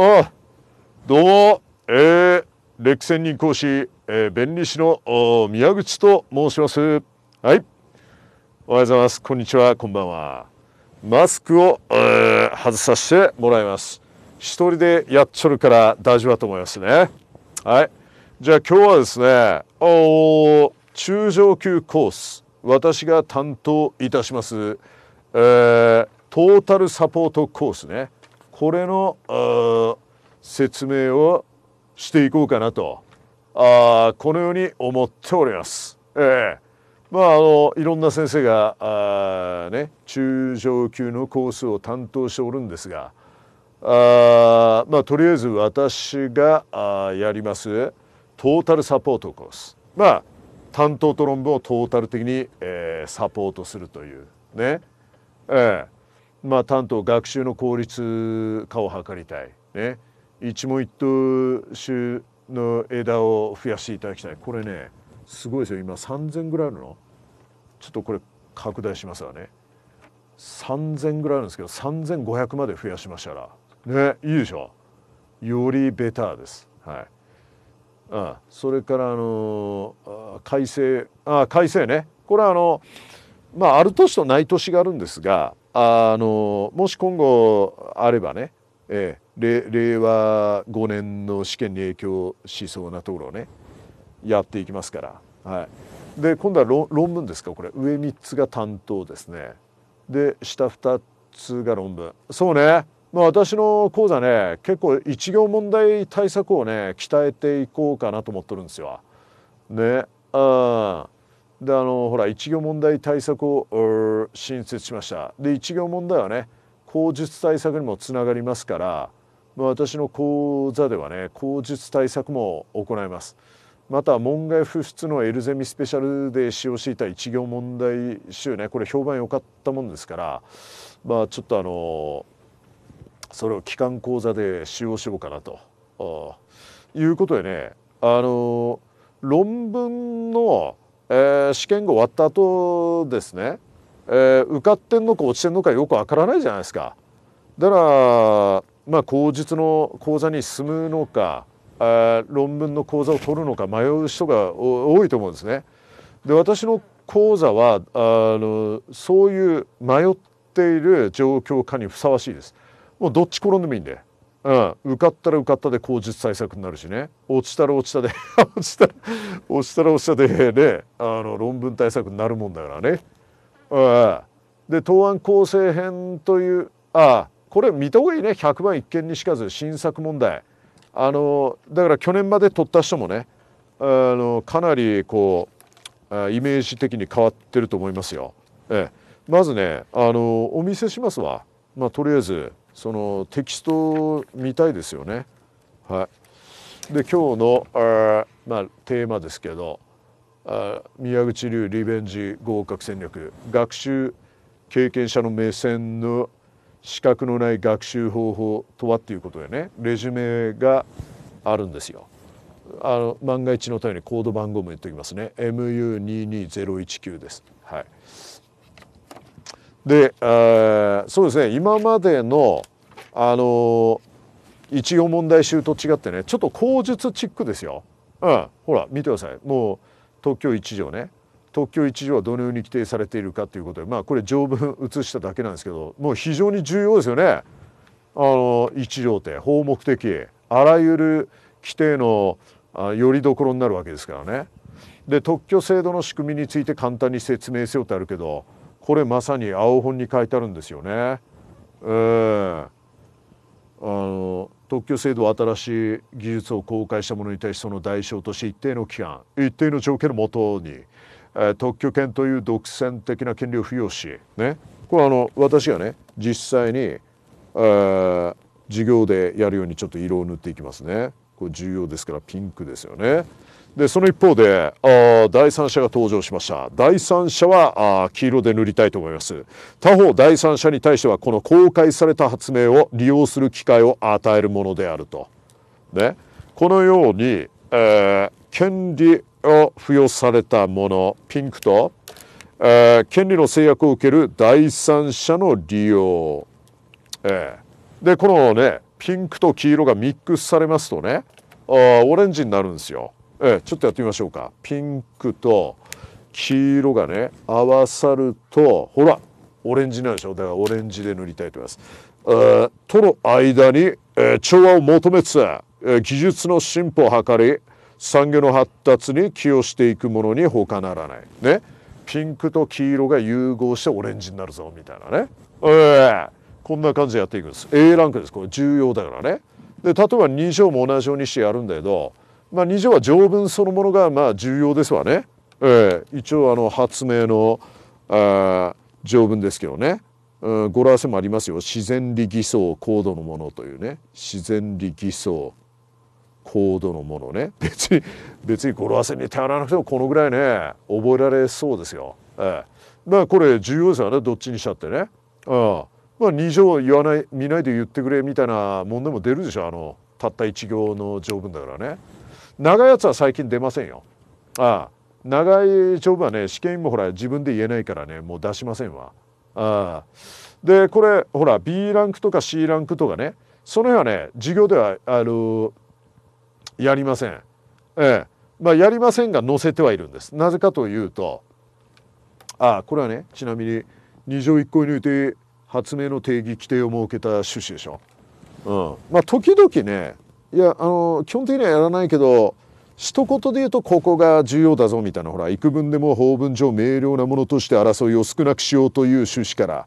あどうも、えー、歴戦人講師、えー、弁理士の宮口と申します。はい。おはようございます。こんにちは。こんばんは。マスクを、えー、外させてもらいます。一人でやっちょるから大丈夫だと思いますね。はい。じゃあ今日はですね、お中上級コース、私が担当いたします、えー、トータルサポートコースね。これの説明をしていこうかなとあこのように思っております。えーまあ、あのいろんな先生がね、中上級のコースを担当しておるんですがあ、まあ、とりあえず私があやりますトータルサポートコース、まあ、担当と論文をトータル的に、えー、サポートするというね。えーまあ、担当学習の効率化を図りたい、ね、一問一答集の枝を増やしていただきたいこれねすごいですよ今3,000ぐらいあるのちょっとこれ拡大しますわね3,000ぐらいあるんですけど3,500まで増やしましたらねいいでしょよりベターです。はい、あそれからあのー、改正あ改正ねこれはあのまあある年とない年があるんですがあのもし今後あればね、えー、令和5年の試験に影響しそうなところをねやっていきますから、はい、で今度は論論文ですかこれ上3つが担当ですねで下2つが論文そうねまあ、私の講座ね結構一行問題対策をね鍛えていこうかなと思ってるんですよ。ねあであのほら一行問題対策を新設しましたで一行問題はね口述対策にもつながりますから私の講座ではね口述対策も行いますまた門外不出のエルゼミスペシャルで使用していた一行問題集ねこれ評判良かったもんですからまあちょっとあのそれを機関講座で使用しようかなということでねあの論文のえー、試験が終わった後ですね、えー、受かってんのか落ちてんのかよくわからないじゃないですか。だからまあ口述の講座に進むのか、えー、論文の講座を取るのか迷う人が多いと思うんですね。で私の講座はあのそういう迷っている状況下にふさわしいです。もうどっち転んでもいいんで。うん、受かったら受かったで口実対策になるしね落ちたら落ちたで 落ちた落ちたら落ちたでねあの論文対策になるもんだからね。うん、で答案構成編というあこれ見た方がいいね100万一見にしかず新作問題あのだから去年まで取った人もねあのかなりこうイメージ的に変わってると思いますよ。え、まずねあのお見せしますわ、まあ、とりあえずそのテキスト見たいですよね。はい、で今日のあ、まあ、テーマですけどあ宮口流リベンジ合格戦略学習経験者の目線の資格のない学習方法とはっていうことでねレジュメがあるんですよ。あの万が一のためにコード番号も言っておきますね m u 2 2 0 9です。で、えー、そうですね今までのあのー、一応問題集と違ってねちょっと口述チックですよ。うん、ほら見てくださいもう東京1条ね特許1条はどのように規定されているかということでまあこれ条文移しただけなんですけどもう非常に重要ですよねあの1条って法目的あらゆる規定のよりどころになるわけですからね。で特許制度の仕組みについて簡単に説明せよってあるけどこれまさに青本に書いてあるんですよね。えー、あの特許制度は新しい技術を公開したものに対しその代償として一定の期間一定の条件のもとに、えー、特許権という独占的な権利を付与し、ね、これあの私がね実際に、えー、授業でやるようにちょっと色を塗っていきますね。これ重要ですからピンクですよね。でその一方であ第三者が登場しました第三者はあ黄色で塗りたいと思います他方第三者に対してはこの公開された発明を利用する機会を与えるものであると、ね、このように、えー、権利を付与されたものピンクと、えー、権利の制約を受ける第三者の利用、えー、でこのねピンクと黄色がミックスされますとねあオレンジになるんですよ。えー、ちょっとやってみましょうかピンクと黄色がね合わさるとほらオレンジなんでしょだからオレンジで塗りたいと思います。えー、との間に、えー、調和を求めつつ、えー、技術の進歩を図り産業の発達に寄与していくものに他ならない。ねピンクと黄色が融合してオレンジになるぞみたいなね。えー、こんな感じでやっていくんです。A ランクです。これ重要だからね。で例えば2章も同じようにしてやるんだけどまあ、条は条文そのものがまあ重要ですわね、えー、一応あの発明のあ条文ですけどね、うん、語呂合わせもありますよ自然理偽装高度のものというね自然理偽装高度のものね 別に別に語呂合わせに頼らなくてもこのぐらいね覚えられそうですよ。えまあこれ重要ですよねどっちにしちゃってね。うん、まあ2条言わない見ないで言ってくれみたいなもんでも出るでしょあのたった1行の条文だからね。長いやつは最近出ませんよ。ああ長い帳簿はね試験もほら自分で言えないからねもう出しませんわ。ああでこれほら B ランクとか C ランクとかねその辺はね授業ではあのやりません。ええまあ、やりませんが載せてはいるんです。なぜかというとああこれはねちなみに2条1個において発明の定義規定を設けた趣旨でしょ。うん、まあ時々ねいやあの基本的にはやらないけど一言で言うとここが重要だぞみたいなほら幾分でも法文上明瞭なものとして争いを少なくしようという趣旨から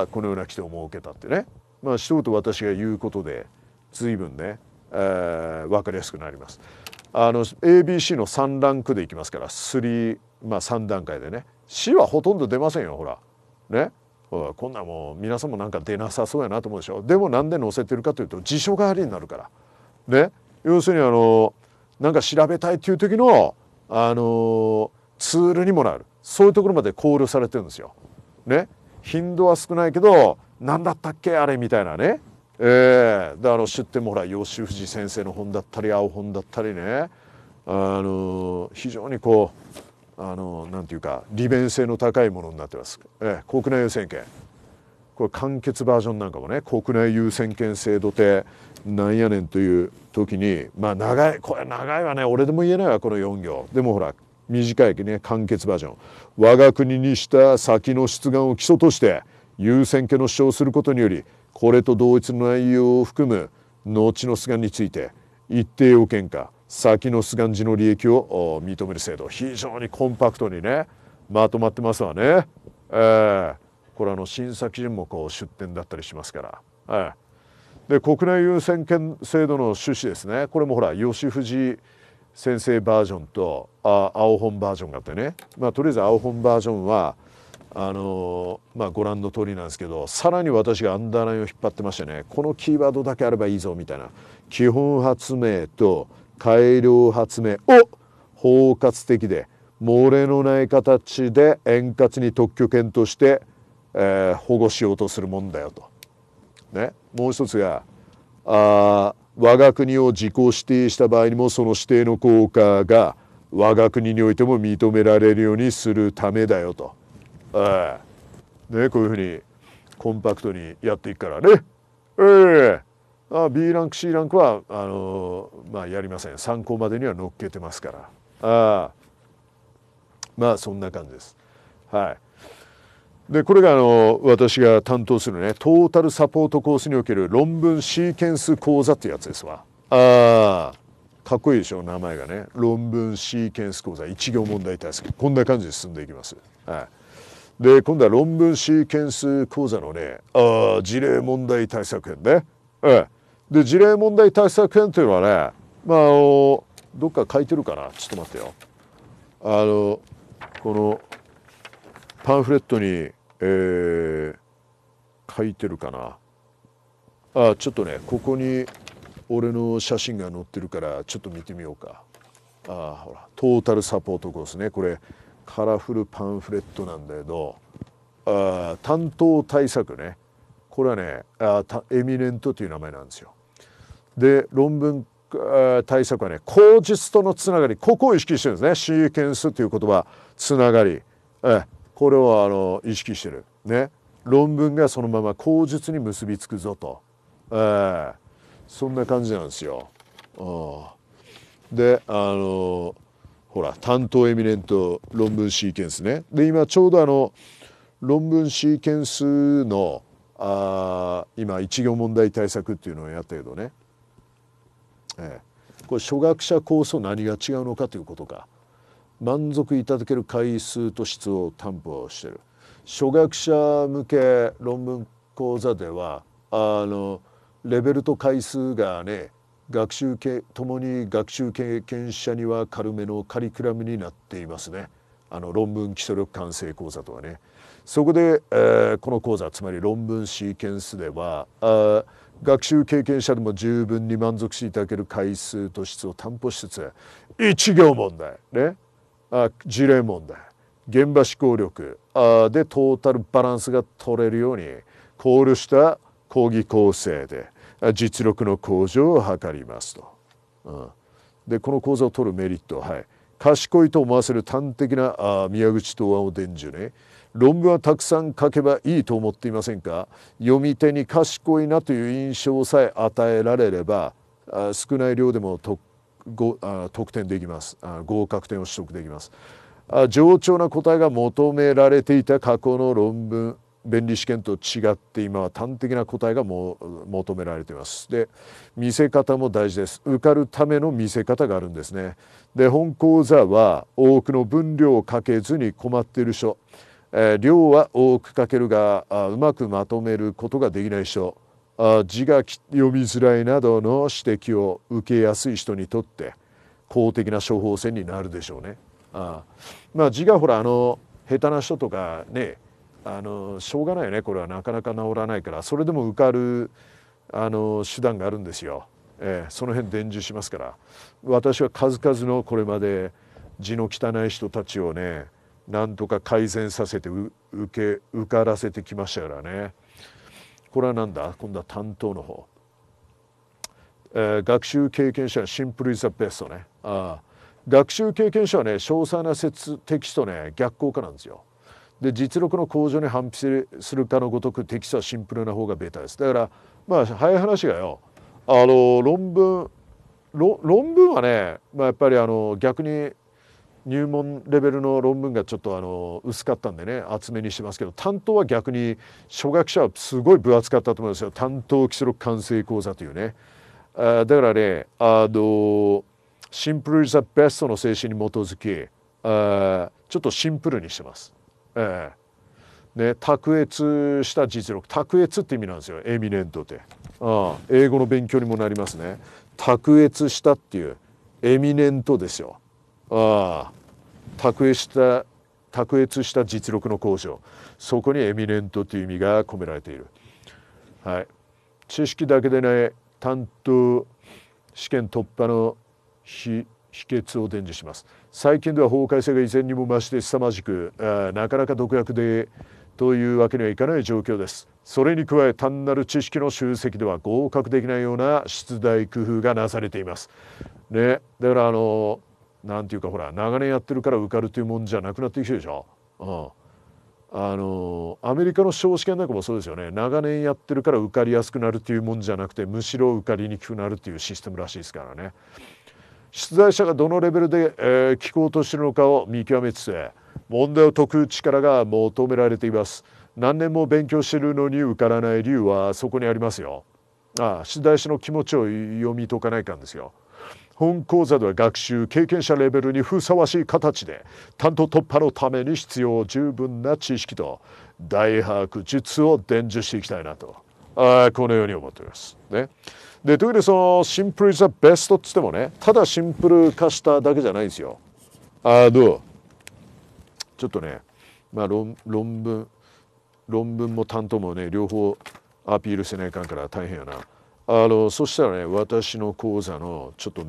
あこのような規定を設けたってねまあ一言私が言うことで随分ね、えー、分かりやすくなります。あの ABC の3ランクでいきますから3、まあ、3段階でね死はほとんど出ませんよほらねこんなもう皆さんもなんか出なさそうやなと思うでしょでもなんで載せてるかというと辞書代わりになるから、ね、要するにあのなんか調べたいっていう時のあのツールにもなるそういうところまで考慮されてるんですよ。ね、頻度は少ないけど何だったっけあれみたいなね、えー、であの出典もほら吉藤先生の本だったり青本だったりね、あの非常にこうあのなんていうか利便性の高いものになってます、え国内優先権これ完結バージョンなんかもね国内優先権制度ってなんやねんという時にまあ長いこれ長いわね俺でも言えないわこの4行でもほら短いけね完結バージョン我が国にした先の出願を基礎として優先権の主張することによりこれと同一の内容を含む後の出願について一定要件か先の菅ガンの利益を認める制度非常にコンパクトにねまとまってますわね。えー、これあの審査基準もこう出典だったりしますから。えー、で国内優先権制度の趣旨ですねこれもほら吉藤先生バージョンとあ青本バージョンがあってね、まあ、とりあえず青本バージョンはあのー、まあ、ご覧の通りなんですけどさらに私がアンダーラインを引っ張ってましてねこのキーワードだけあればいいぞみたいな基本発明と改良発明を包括的で漏れのない形で円滑に特許権として、えー、保護しようとするもんだよと。ね、もう一つがあ我が国を自己指定した場合にもその指定の効果が我が国においても認められるようにするためだよと。えね、こういうふうにコンパクトにやっていくからね。えー B ランク C ランクはあのまあ、やりません参考までには乗っけてますからあまあそんな感じです。はい、でこれがあの私が担当するねトータルサポートコースにおける論文シーケンス講座ってやつですわ。あかっこいいでしょ名前がね論文シーケンス講座一行問題対策こんな感じで進んでいきます。はい、で今度は論文シーケンス講座のねあ事例問題対策編ね。うんで事例問題対策編というのはねまああのどっか書いてるかなちょっと待ってよあのこのパンフレットに、えー、書いてるかなあちょっとねここに俺の写真が載ってるからちょっと見てみようかあほらトータルサポートコースねこれカラフルパンフレットなんだけどあ担当対策ねこれはねあエミネントという名前なんですよ。で論文対策はね口実とのつながりここを意識してるんですねシーケンスという言葉つながり、えこれをあの意識してるね論文がそのまま口実に結びつくぞと、えー、そんな感じなんですよ。であのほら担当エミネント論文シーケンスね。で今ちょうどあの論文シーケンスのあ今一行問題対策っていうのをやったけどねえー、これ初学者コースと何が違うのかということか満足いただける回数と質を担保してる初学者向け論文講座ではあのレベルと回数がね学習系ともに学習経験者には軽めのカリクラムになっていますねあの論文基礎力完成講座とはねそこで、えー、この講座つまり論文シーケンスではあ学習経験者でも十分に満足していただける回数と質を担保しつつ一行問題、ね、あ事例問題現場思考力あでトータルバランスが取れるように考慮した講義構成で実力の向上を図りますと。うん、でこの講座を取るメリットはい賢いと思わせる端的なあ宮口答案を伝授ね論文はたくさん書けばいいと思っていませんか読み手に賢いなという印象さえ与えられれば少ない量でも得点できます合格点を取得できます冗長な答えが求められていた過去の論文弁理試験と違って今は端的な答えがも求められていますで見せ方も大事です受かるための見せ方があるんですねで本講座は多くの分量をかけずに困っている人え量は多くかけるがうまくまとめることができない人あ字が読みづらいなどの指摘を受けやすい人にとって公的な処方箋になるでしょうね。あまあ字がほらあの下手な人とかねあのしょうがないよねこれはなかなか治らないからそれでも受かるあの手段があるんですよ。えー、その辺伝授しますから私は数々のこれまで字の汚い人たちをねなんとか改善させて受け受からせてきましたからねこれは何だ今度は担当の方、えー、学習経験者シンプルイズ・ザ・ベストねあ学習経験者はね詳細な説テキストね逆効果なんですよで実力の向上に反比するかのごとくテキストはシンプルな方がベータですだからまあ早い話がよあの論文論文はね、まあ、やっぱりあの逆に入門レベルの論文がちょっとあの薄かったんでね厚めにしてますけど担当は逆に初学者はすごい分厚かったと思うんですよ担当基礎録完成講座というねあだからねあのシンプル・ザ・ベストの精神に基づきあちょっとシンプルにしてます。えーね、卓越した実力卓越って意味なんですよエミネントってあ英語の勉強にもなりますね卓越したっていうエミネントですよああ卓越した卓越した実力の向上そこにエミネントという意味が込められている、はい、知識だけでない担当試験突破の秘訣を伝授します最近では法改正が以前にも増して凄まじくあなかなか独学でというわけにはいかない状況ですそれに加え単なる知識の集積では合格できないような出題工夫がなされていますねだからあのなんていうかほら長年やってるから受かるというもんじゃなくなってきてるでしょ。うん、あのアメリカの少試験なんかもそうですよね長年やってるから受かりやすくなるというもんじゃなくてむしろ受かりにくくなるというシステムらしいですからね出題者がどのレベルで、えー、聞こうとしてるのかを見極めつつ問題を解く力が求められています何年も勉強してるのに受からない理由はそこにありますよああ出題者の気持ちを読み解かないかんですよ本講座では学習経験者レベルにふさわしい形で担当突破のために必要十分な知識と大把握術を伝授していきたいなとあこのように思っております。ね、で特にそのシンプル・ザ・ベストっつってもねただシンプル化しただけじゃないんですよ。あどうちょっとね、まあ論、論文論文も担当もね両方アピールせないかんから大変やな。あのそしたらね私の講座のちょっと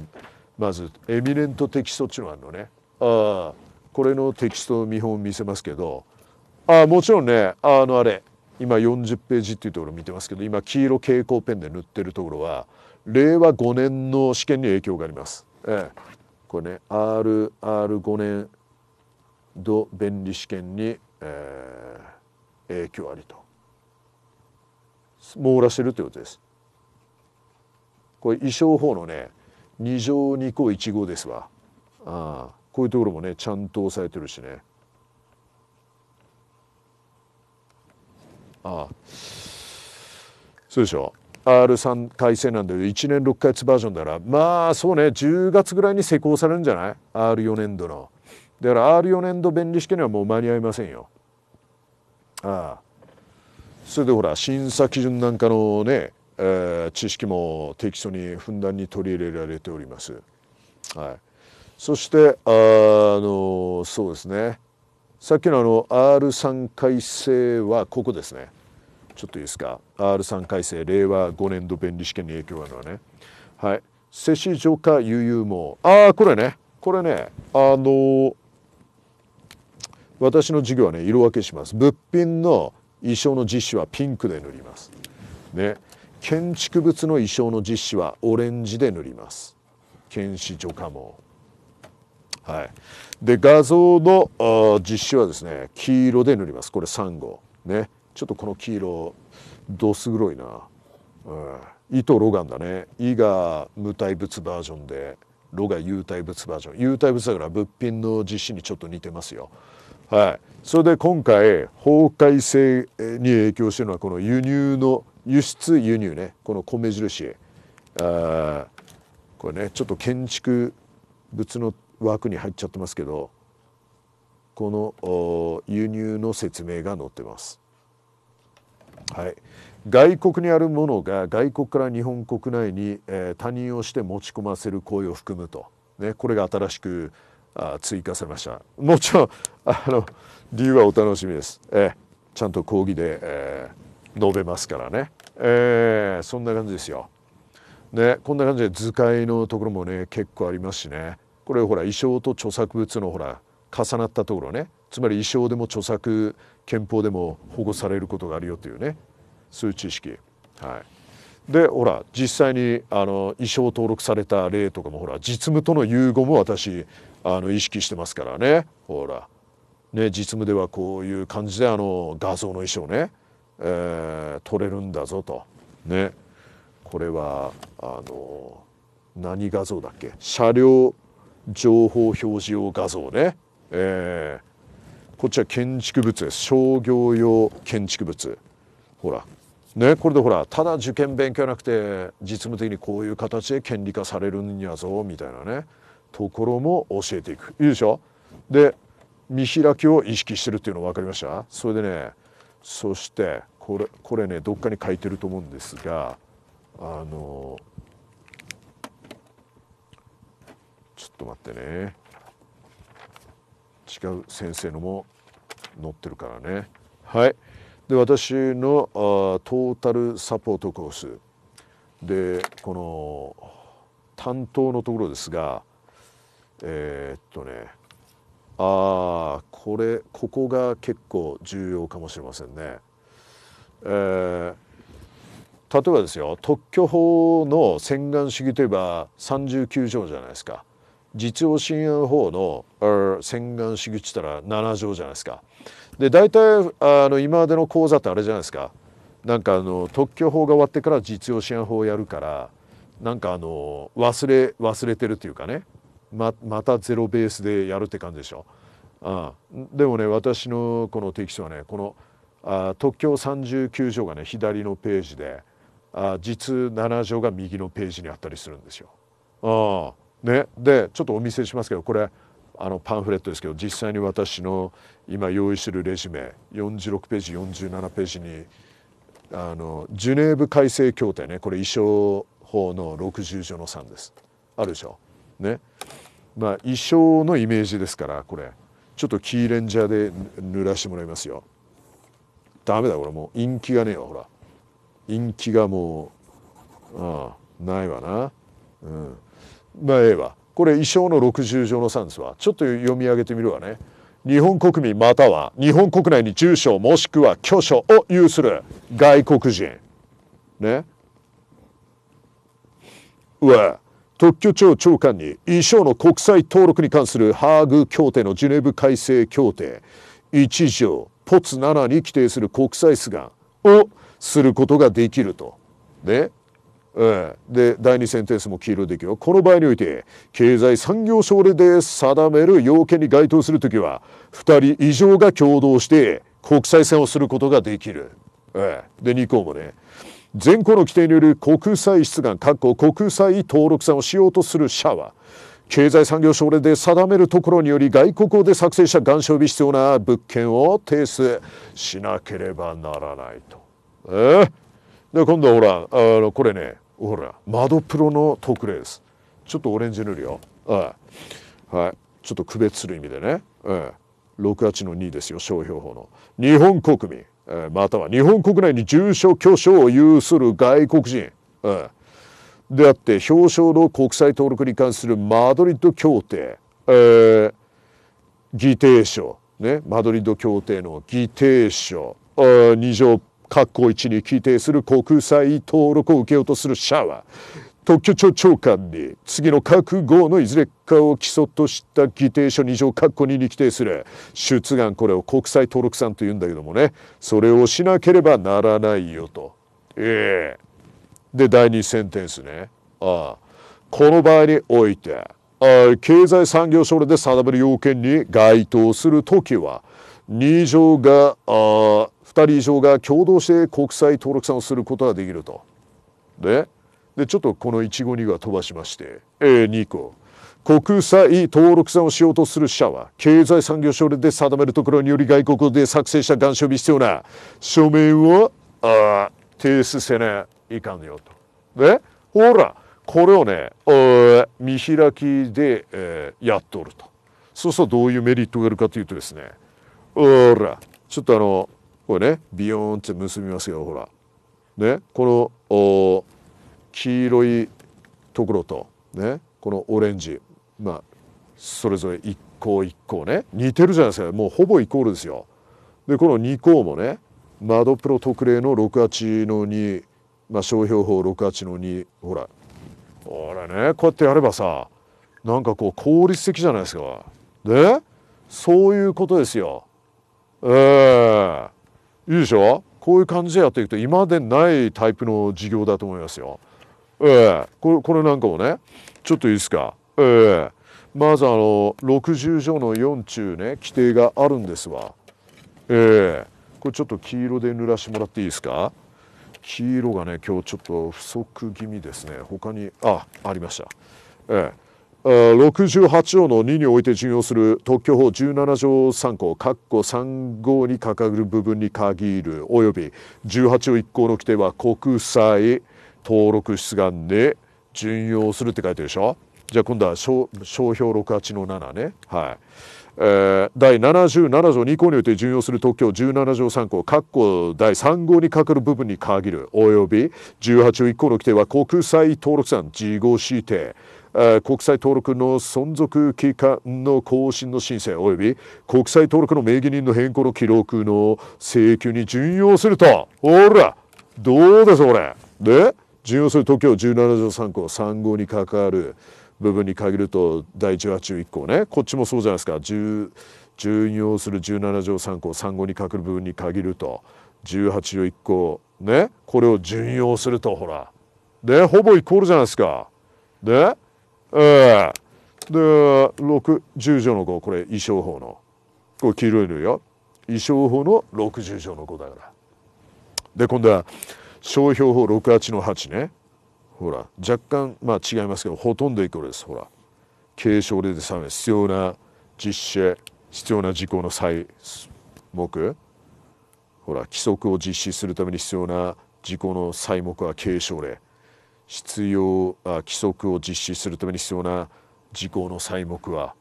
まずエミネントテキストっていうのは、あるのねあこれのテキスト見本見せますけどあもちろんねあのあれ今40ページっていうところ見てますけど今黄色蛍光ペンで塗ってるところは令和5年の試験に影響があります。ええ、これね RR5 年度便利試験に、えー、影響ありと網羅してるということです。これ衣装法のね2乗2項1号ですわあこういうところもねちゃんと押さえてるしねああそうでしょ R3 体制なんで1年6ヶ月バージョンだらまあそうね10月ぐらいに施行されるんじゃない R4 年度のだから R4 年度便利試験にはもう間に合いませんよああそれでほら審査基準なんかのねえー、知識も適所にふんだんに取り入れられております。はい、そしてあのそうですねさっきのあの R3 改正はここですねちょっといいですか R3 改正令和5年度便利試験に影響があるのはねはい摂氏上化悠々もああこれねこれねあのー、私の授業はね色分けします物品の衣装の実施はピンクで塗りますね建築物の衣装の実施はオレンジで塗ります検視除化網はいで画像の実施はですね黄色で塗りますこれ3号ねちょっとこの黄色どす黒いな、うん、糸ロガンだね「胃が無体物バージョンで「ロ」が有体物バージョン有体物だから物品の実施にちょっと似てますよはいそれで今回法改正に影響してるのはこの輸入の輸出輸入ねこの米印あこれねちょっと建築物の枠に入っちゃってますけどこの輸入の説明が載ってます。はい、外国にあるものが外国から日本国内に、えー、他人をして持ち込ませる行為を含むと、ね、これが新しくあ追加されましたもちろんあの理由はお楽しみです、えー、ちゃんと講義で、えー述べますからね、えー、そんな感じですよ。でこんな感じで図解のところもね結構ありますしねこれほら衣装と著作物のほら重なったところねつまり衣装でも著作憲法でも保護されることがあるよというねそういう知識。はい、でほら実際にあの衣装登録された例とかもほら実務との融合も私あの意識してますからねほらね実務ではこういう感じであの画像の衣装ねえー、取れるんだぞとねこれはあの何画像だっけ車両情報表示用画像ね、えー、こっちは建築物です商業用建築物ほらねこれでほらただ受験勉強なくて実務的にこういう形で権利化されるんやぞみたいなねところも教えていくいいでしょで見開きを意識してるっていうの分かりましたそれでねそしてこれこれねどっかに書いてると思うんですがあのちょっと待ってね違う先生のも載ってるからねはいで私のあートータルサポートコースでこの担当のところですがえー、っとねああこれここが結構重要かもしれませんね。えー、例えばですよ特許法の洗顔主義といえば39条じゃないですか実用新案法の洗顔主義って言ったら7条じゃないですかで大体あの今までの講座ってあれじゃないですかなんかあの特許法が終わってから実用新案法をやるからなんかあの忘れ忘れてるというかねままたゼロベースでやるって感じでしょ。あでもね私のこのテキストはねこのあ特許39条がね左のページであ実7条が右のページにあったりするんですよ。あね、でちょっとお見せしますけどこれあのパンフレットですけど実際に私の今用意してるレジュメ46ページ47ページにあのジュネーブ改正協定ねこれ衣装法の60条の3です。あるでしょ。ねまあ衣装のイメージですからこれちょっとキーレンジャーで塗らしてもらいますよダメだこれもう陰気がねえわほら陰気がもうああないわなうんまあええわこれ衣装の60条の3ですわちょっと読み上げてみるわね日本国民または日本国内に住所もしくは居所を有する外国人ねうわ特許庁長官に衣装の国際登録に関するハーグ協定のジュネーブ改正協定1条ポツ7に規定する国際出願をすることができると。ねで第2センテンスも黄色でいくよこの場合において経済産業省令で定める要件に該当するときは2人以上が共同して国際線をすることができる、で2項もね全項の規定による国際出願各国国際登録船をしようとする社は経済産業省令で定めるところにより外国語で作成した願書日必要な物件を提出しなければならないと。えー、で今度はほらあのこれねほら窓プロの特例です。ちょっとオレンジ塗るよ。はい、はい、ちょっと区別する意味でね、えー、68の2ですよ商標法の。日本国民または日本国内に重症巨所を有する外国人、であって表彰の国際登録に関するマドリッド協定、議定書、ね、マドリッド協定の議定書2条括弧1に規定する国際登録を受けようとするシャワー特許庁長官に次の各号のいずれかを基礎とした議定書2条括弧2に規定する出願これを国際登録んというんだけどもねそれをしなければならないよと。ええー、で第2センテンスね。ああこの場合においてあ経済産業省令で定める要件に該当するときは2条があ2人以上が共同して国際登録んをすることができると。ででちょっとこの1号2号飛ばしまして、え2個国際登録んをしようとする社は経済産業省令で定めるところにより外国で作成した願書に必要な書面をあ提出せないかんよと。でほらこれをね見開きで、えー、やっとると。そうするとどういうメリットがあるかというとですねほらちょっとあのこれねビヨーンって結びますよほら。ねこのお黄色いところと、ね、このオレンジ、まあ、それぞれ1項1項ね似てるじゃないですかもうほぼイコールですよ。でこの2項もね窓プロ特例の68の2、まあ、商標法68の2ほらほらねこうやってやればさなんかこう効率的じゃないですか。ねそういうことですよ。ええー、いいでしょこういう感じでやっていくと今までないタイプの事業だと思いますよ。えー、これこれなんかもねちょっといいですかえー、まずあの60条の4中ね規定があるんですわええー、これちょっと黄色で塗らしてもらっていいですか黄色がね今日ちょっと不足気味ですね他にあありましたええ68条の2において巡用する特許法17条3項括弧3号に掲げる部分に限るおよび18条1項の規定は国際登録出願で準用するって書いてるでしょじゃあ今度は商商標68の7ねはいえー、第77条2項において準用する特許17条3項括弧第3号にかかる部分に限るおよび18条1項の規定は国際登録ん事後指定国際登録の存続期間の更新の申請および国際登録の名義人の変更の記録の請求に準用するとほらどうですこれで重要する東京17条3項3号に関わる部分に限ると第18条1項ねこっちもそうじゃないですか重要する17条3項3号に関わる部分に限ると18条1項ねこれを順用するとほらでほぼイコールじゃないですか。でえー、で610条の5これ衣装法のこれ黄色いのよ衣装法の60条の5だから。で今度は商標法68の8ねほら若干まあ違いますけどほとんどイコールですほら継承令で3名必要な実施必要な事項の細目ほら規則を実施するために必要な事項の細目は継承例必要あ規則を実施するために必要な事項の細目は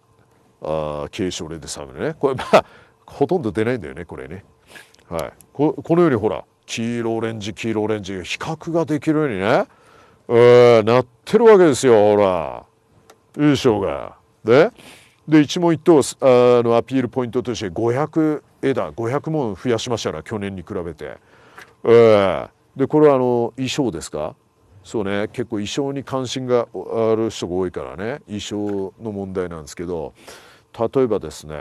あ軽症令で3名ねこれまあほとんど出ないんだよねこれねはいここのようにほら黄色オレンジ黄色オレンジ比較ができるようにね、えー、なってるわけですよほら優勝が。でで一問一答あのアピールポイントとして500枝500問増やしましたら去年に比べて。えー、でこれはあの衣装ですかそうね結構衣装に関心がある人が多いからね衣装の問題なんですけど例えばですね、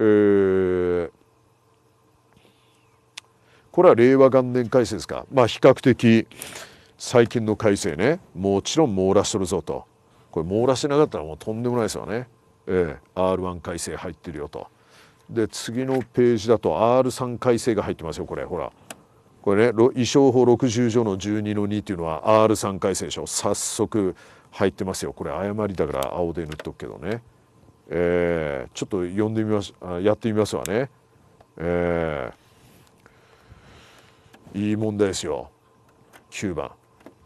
えー、これは令和元年改正ですかまあ比較的最近の改正ねもちろん網羅しとるぞとこれ網羅してなかったらもうとんでもないですよね、ええ、R1 改正入ってるよとで次のページだと R3 改正が入ってますよこれほらこれね衣装法60条の12の2っていうのは R3 改正でしょ早速入ってますよこれ誤りだから青で塗っとくけどねえー、ちょっと読んでみますやってみますわねえーいい問題ですよ9番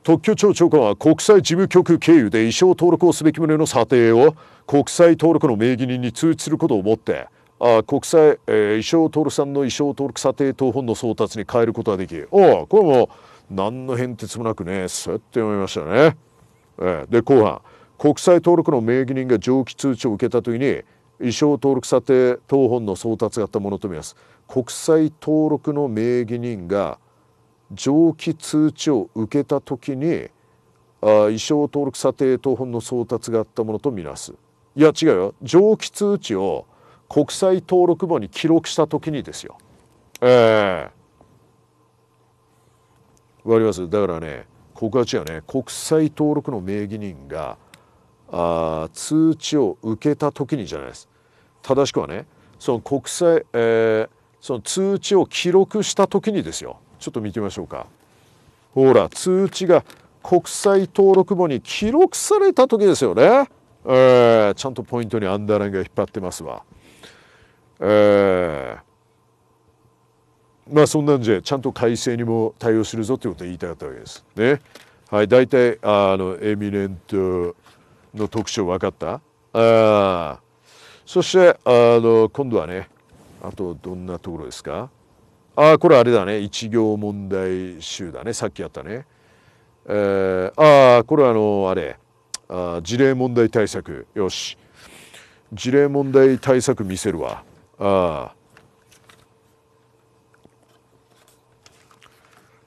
特許庁長官は国際事務局経由で衣装登録をすべき旨の査定を国際登録の名義人に通知することをもってあ国際、えー、衣装登録さんの衣装登録査定等本の送達に変えることができおおこれも何の変哲もなくねそうやって思いましたね。えー、で後半国際登録の名義人が上記通知を受けた時に衣装登録査定等本の送達があったものとみます。国際登録の名義人が蒸気通知を受けた時にあ衣装登録査定等本の送達があったものとみなすいや違うよ蒸気通知を国際登録簿に記録した時にですよええー、わかりますだからね告発やね国際登録の名義人があ通知を受けた時にじゃないです正しくはねその国際、えー、その通知を記録した時にですよちょっと見てみましょうかほら通知が国際登録簿に記録された時ですよね、えー、ちゃんとポイントにアンダーラインが引っ張ってますわえー、まあそんなんじゃちゃんと改正にも対応するぞということを言いたかったわけです。ね。はい、大体あのエミネントの特徴分かったあそしてあの今度はねあとどんなところですかああこれあれだね一行問題集だねさっきやったね。えー、ああこれあのあれあ事例問題対策よし事例問題対策見せるわあ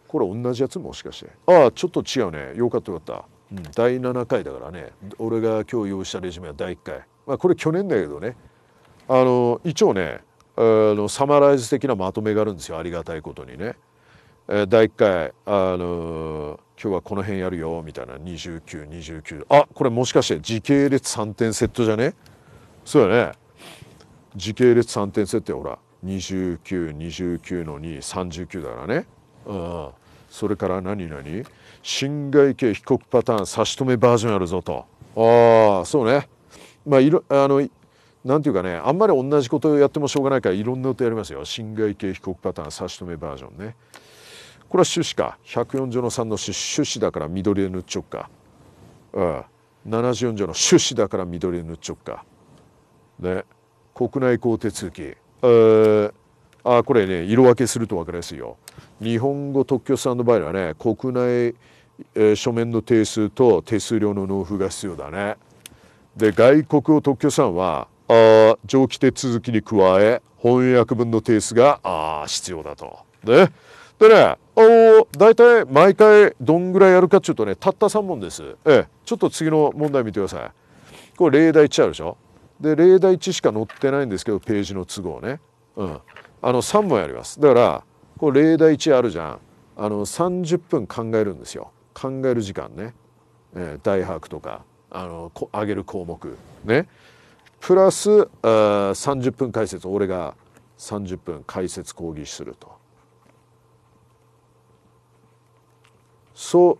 これ同じやつもしかしてああちょっと違うねよかったよかった、第7回だからね俺が今日用意したレジュメは第1回、まあ、これ去年だけどねあの一応ねのサマライズ的なまとめがあるんですよありがたいことにね。え第1回、あの今日はこの辺やるよみたいな2929 29あこれもしかして時系列3点セットじゃねそうだね時系列3点セットほら2929 29の239だからね、うん、それから何何侵害系被告パターン差し止めバージョンやるぞとああそうねまあいろあの何ていうかねあんまり同じことをやってもしょうがないからいろんなとやりますよ侵害系被告パターン差し止めバージョンねこれは趣旨か104条の3の趣旨だから緑で塗っちょっか、うん、74条の趣旨だから緑で塗っちょっかね国内公手続き、あこれね色分けすると分かりやすいよ日本語特許さんの場合はね国内、えー、書面の定数と手数料の納付が必要だねで外国を特許さんはあ上記手続きに加え翻訳文の提出があ必要だと。ね、でねお大体毎回どんぐらいやるかっていうとねたった3問です。ええ、ちょっと次の問題見てください。これ例題1あるでしょで例題1しか載ってないんですけどページの都合ね。うん、あの3問やります。だからこれ例題1あるじゃん。あの30分考えるんですよ考える時間ね、えー、大白とかあの上げる項目ねプラス30分解説俺が30分解説講義するとそう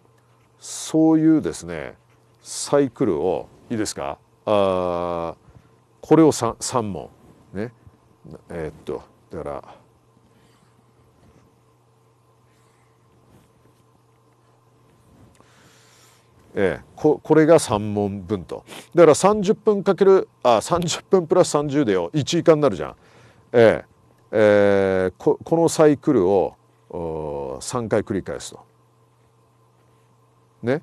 そういうですねサイクルをいいですかあこれを 3, 3問ねえー、っとだからえー、ここれが3問分とだから30分かけるあ30分プラス30でよ1以下になるじゃん、えーえー、ここのサイクルを3回繰り返すとね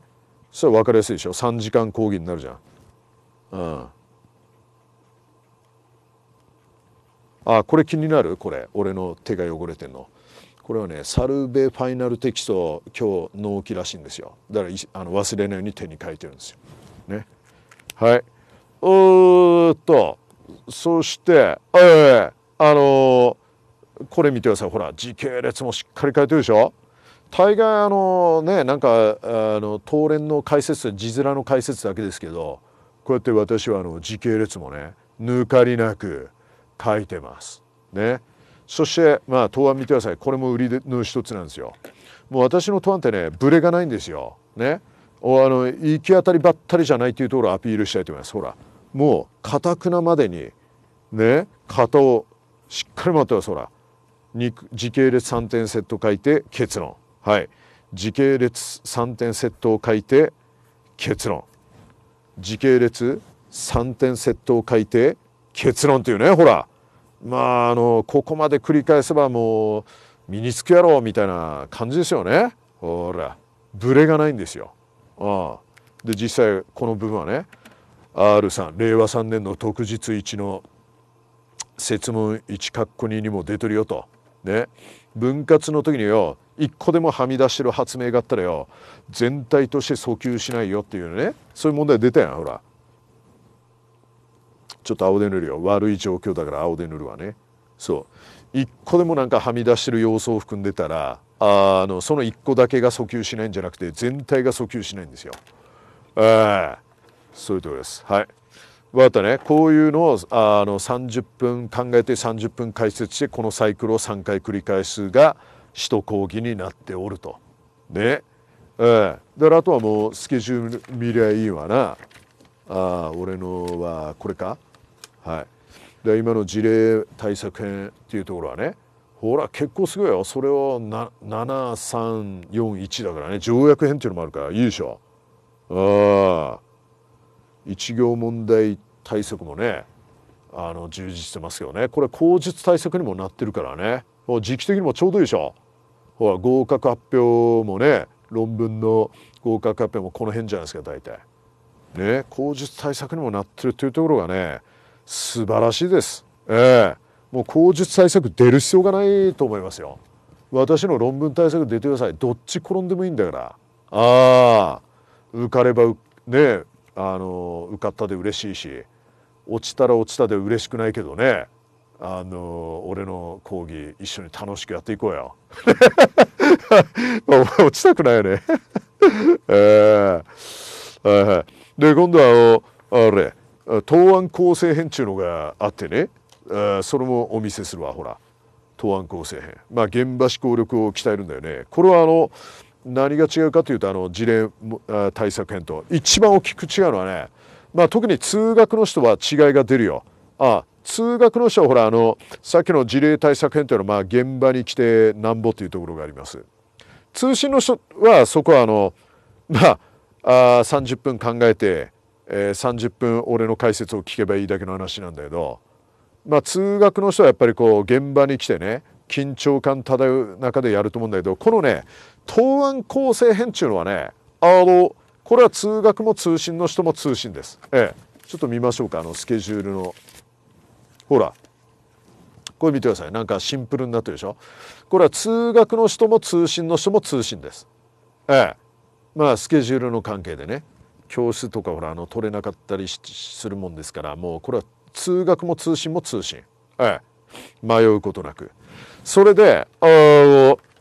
それ分かりやすいでしょ3時間講義になるじゃんうんあこれ気になるこれ俺の手が汚れてんのこれはねサルベファイナルテキスト今日納期らしいんですよだからあの忘れないように手に書いてるんですよ。ね、はいおっとそしてえー、あのー、これ見てくださいほら時系列もしっかり書いてるでしょ大概あのねなんかあの東連の解説字面の解説だけですけどこうやって私はあの時系列もね抜かりなく書いてます。ね。そしてまあ答案見てくださいこれも売りの一つなんですよもう私の答案ってねブレがないんですよねあの行き当たりばったりじゃないというところをアピールしたいと思いますほらもうかたくなまでにね型をしっかり待ってますほら時系列3点セット書いて結論はい時系列3点セットを書いて結論時系列3点セットを書いて結論というねほらまああのここまで繰り返せばもう身につくやろうみたいな感じですよねほらブレがないんですよ。ああで実際この部分はね R さん令和3年の特日1の説問1括弧2にも出てるよと。ね分割の時によ一個でもはみ出してる発明があったらよ全体として訴求しないよっていうねそういう問題出たやんほらちょっと青で塗るよ悪い状況だから青で塗るわねそう1個でもなんかはみ出してる様子を含んでたらあのその1個だけが訴求しないんじゃなくて全体が訴求しないんですよ。ええそういうところです。はい分かったねこういうのをあの30分考えて30分解説してこのサイクルを3回繰り返すが首都講義になっておると。ねえー、だからあとはもうスケジュール見りゃいいわなあ俺のはこれかはい、で今の事例対策編っていうところはねほら結構すごいよそれを7341だからね条約編っていうのもあるからいいでしょああ一行問題対策もねあの充実してますよねこれ口述対策にもなってるからねもう時期的にもちょうどいいでしょほら合格発表もね論文の合格発表もこの辺じゃないですか大体ね口述対策にもなってるというところがね素晴らしいです。ええもう口述対策出る必要がないと思いますよ。私の論文対策出てください。どっち転んでもいいんだから。ああ、受かればね、あの受かったで嬉しいし、落ちたら落ちたで嬉しくないけどね。あの俺の講義一緒に楽しくやっていこうよ。お前落ちたくないよね えー。えー、で今度はあれ答案構成編っていうのがあってねそれもお見せするわほら答案構成編まあ現場思考力を鍛えるんだよねこれはあの何が違うかというとあの事例対策編と一番大きく違うのはね、まあ、特に通学の人は違いが出るよ。ああ通学の人はほらあのさっきの事例対策編というのはまあ現場に来てなんぼというところがあります。通信の人はそこはあのまああ30分考えてえー、30分俺の解説を聞けばいいだけの話なんだけど、まあ、通学の人はやっぱりこう現場に来てね緊張感漂う中でやると思うんだけどこのね答案構成編っていうのはねあのこれは通学も通信の人も通信です。ええ、ちょっと見ましょうかあのスケジュールのほらこれ見てくださいなんかシンプルになってるでしょこれは通学の人も通信の人も通信です。ええまあスケジュールの関係でね教室とかほらあの取れなかったりするもんですからもうこれは通学も通信も通信、ええ、迷うことなくそれであ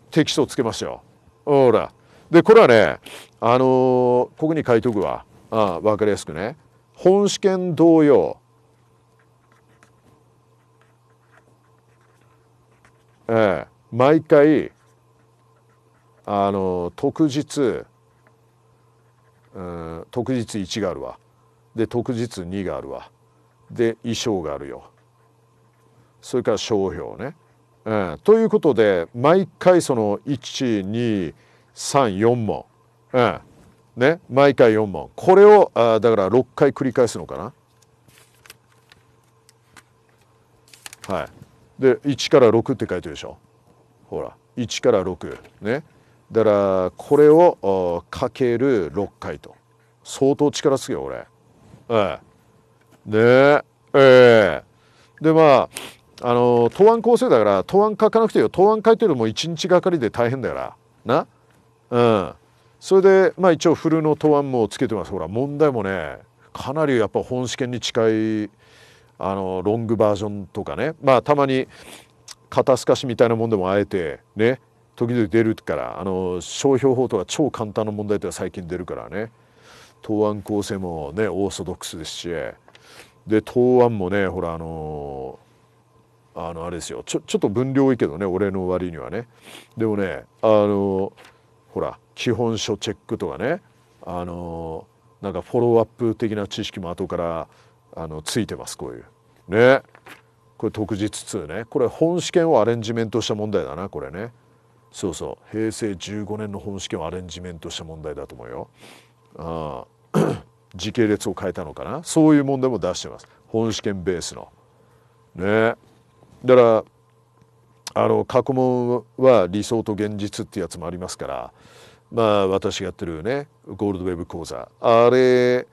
テキストをつけましたよほらでこれはねあのー、ここに書いとくわあ分かりやすくね本試験同様ええ毎回あのー、特日うん特日1があるわで特日2があるわで衣装があるよそれから商標ね、うん、ということで毎回その1234問、うん、ね毎回4問これをあだから6回繰り返すのかなはいで1から6って書いてるでしょほら1から6ねだからこれをかける6回と相当力すぎよ俺えねえええでまああの答案構成だから答案書かなくていいよ答案書いてるも1日がかりで大変だからなうんそれでまあ一応フルの答案もつけてますほら問題もねかなりやっぱ本試験に近いあのロングバージョンとかねまあたまに肩透かしみたいなもんでもあえてね時々出るからあの商標法とか超簡単な問題とか最近出るからね答案構成もねオーソドックスですしで答案もねほらあのあのあれですよちょちょっと分量多いけどね俺の割にはねでもねあのほら基本書チェックとかねあのなんかフォローアップ的な知識も後からあのついてますこういうねこれ特実2ねこれ本試験をアレンジメントした問題だなこれねそうそう平成15年の本試験をアレンジメントした問題だと思うよ。あ 時系列を変えたのかなそういう問題も出してます本試験ベースの。ねだからあの過去問は理想と現実ってやつもありますからまあ私がやってるねゴールドウェブ講座あれ、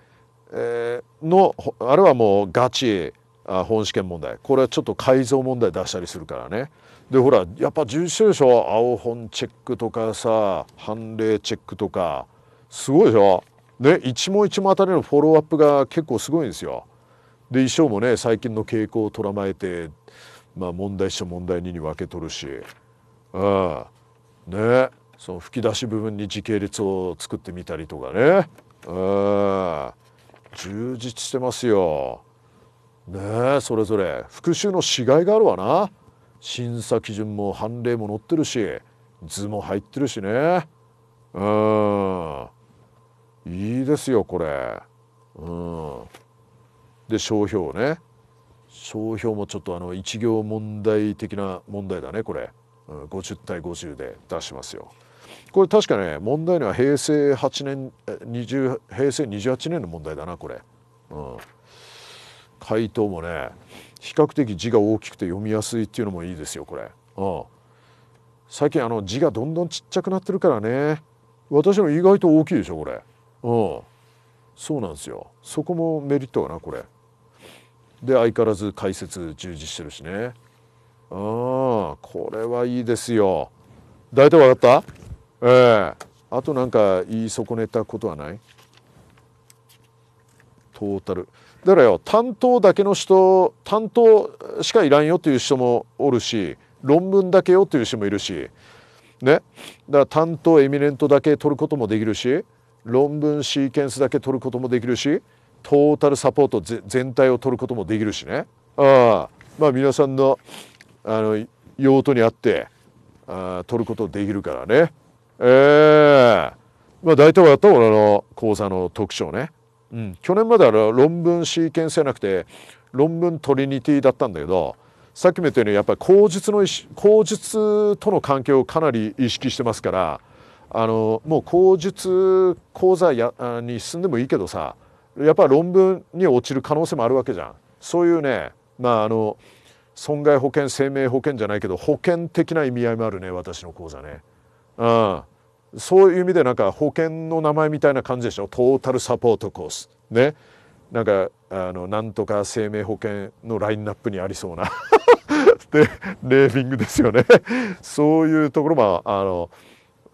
えー、のあれはもうガチあ本試験問題これはちょっと改造問題出したりするからねでほらやっぱ重視でしょ青本チェックとかさ判例チェックとかすごいでしょね一問一問あたりのフォローアップが結構すごいんですよ。で衣装もね最近の傾向をとらまえて、まあ、問題1問題2に分け取るしうんねその吹き出し部分に時系列を作ってみたりとかねうん充実してますよ。ねえそれぞれ復習のしがいがあるわな審査基準も判例も載ってるし図も入ってるしねうんいいですよこれうんで商標ね商標もちょっとあの一行問題的な問題だねこれ、うん、50対50で出しますよこれ確かね問題には平成8年20平成28年の問題だなこれうん回答もね比較的字が大きくて読みやすいっていうのもいいですよこれ、うん、最近あの字がどんどんちっちゃくなってるからね私の意外と大きいでしょこれうんそうなんですよそこもメリットかなこれで相変わらず解説充実してるしねああこれはいいですよ大体分かったええー、あとなんか言い損ねたことはないトータルだからよ担当だけの人担当しかいらんよという人もおるし論文だけよという人もいるしねだから担当エミネントだけ取ることもできるし論文シーケンスだけ取ることもできるしトータルサポート全体を取ることもできるしねあまあ皆さんのあの用途にあってあ取ることできるからねええー、まあ大体はやった俺の講座の特徴ねうん、去年までは論文シーケンスじゃなくて論文トリニティだったんだけどさっきも言ったようにやっぱり口述の口述との関係をかなり意識してますからあのもう口述講座やに進んでもいいけどさやっぱり論文に落ちる可能性もあるわけじゃん。そういうねまああの損害保険生命保険じゃないけど保険的な意味合いもあるね私の講座ね。うんそういう意味でなんか保険の名前みたいな感じでしょトータルサポートコースねなんかあのなんとか生命保険のラインナップにありそうな でレーィングですよねそういうところもあの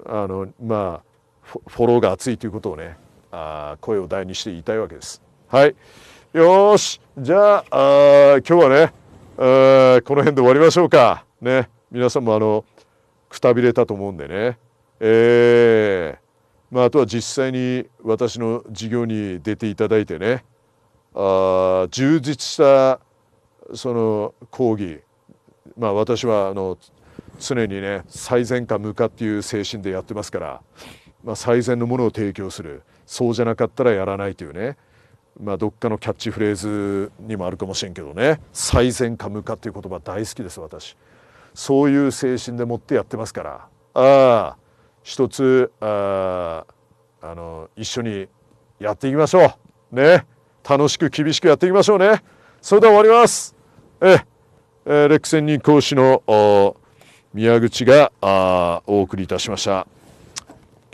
あのまあフォローが熱いということをねあ声を大にして言いたいわけです。はいよしじゃああ今日はねこの辺で終わりましょうか。ね皆さんもあのくたびれたと思うんでねえーまあ、あとは実際に私の授業に出ていただいてねあ充実したその講義、まあ、私はあの常にね最善か無かっていう精神でやってますから、まあ、最善のものを提供するそうじゃなかったらやらないというね、まあ、どっかのキャッチフレーズにもあるかもしれんけどね最善か無かっていう言葉大好きです私そういう精神でもってやってますからああ一つああの一緒にやっていきましょうね楽しく厳しくやっていきましょうねそれでは終わりますええー、レクセン任講師の宮口があお送りいたしました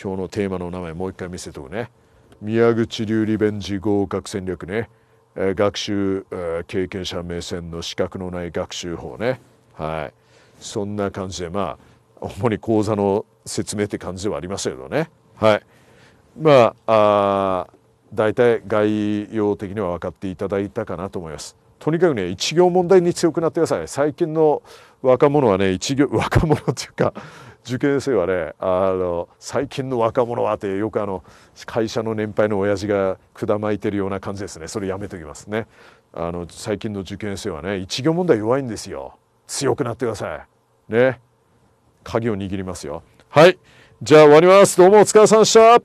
今日のテーマの名前もう一回見せておくね宮口流リベンジ合格戦略ね、えー、学習、えー、経験者目線の資格のない学習法ねはいそんな感じでまあ主に講座の説明って感じではありましたけどね。はい、まあ大体概要的には分かっていただいたかなと思います。とにかくね一行問題に強くなってください。最近の若者はね一行 若者っていうか受験生はねあの最近の若者はってよくあの会社の年配の親父がくだまいてるような感じですねそれやめときますねあの最近の受験生はね一行問題弱いんですよ強くなってくださいね鍵を握りますよはい。じゃあ終わります。どうもお疲れ様でした。